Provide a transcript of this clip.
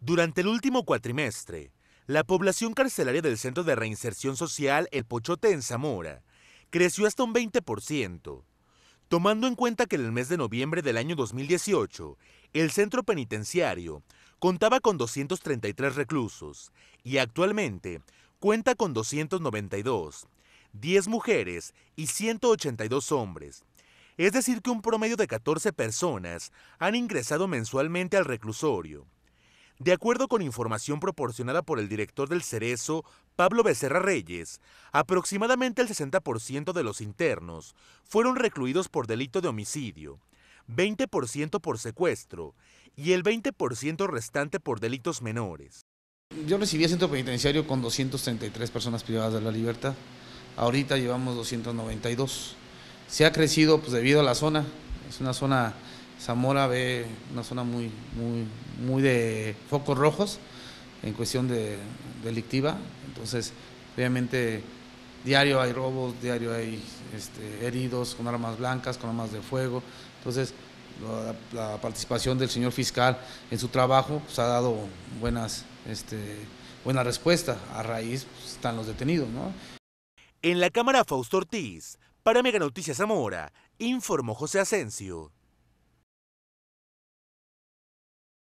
Durante el último cuatrimestre, la población carcelaria del Centro de Reinserción Social El Pochote en Zamora creció hasta un 20%, tomando en cuenta que en el mes de noviembre del año 2018, el centro penitenciario contaba con 233 reclusos y actualmente cuenta con 292, 10 mujeres y 182 hombres. Es decir, que un promedio de 14 personas han ingresado mensualmente al reclusorio. De acuerdo con información proporcionada por el director del Cerezo, Pablo Becerra Reyes, aproximadamente el 60% de los internos fueron recluidos por delito de homicidio, 20% por secuestro y el 20% restante por delitos menores. Yo recibí a centro penitenciario con 233 personas privadas de la libertad. Ahorita llevamos 292. Se ha crecido pues, debido a la zona. Es una zona Zamora ve una zona muy, muy, muy de focos rojos en cuestión de delictiva. Entonces, obviamente, diario hay robos, diario hay este, heridos con armas blancas, con armas de fuego. Entonces, la, participación del señor fiscal en su trabajo pues, ha dado buenas, este, buena respuesta. A raíz pues, están los detenidos. ¿no? En la Cámara Fausto Ortiz, para Mega Zamora, informó José Asensio.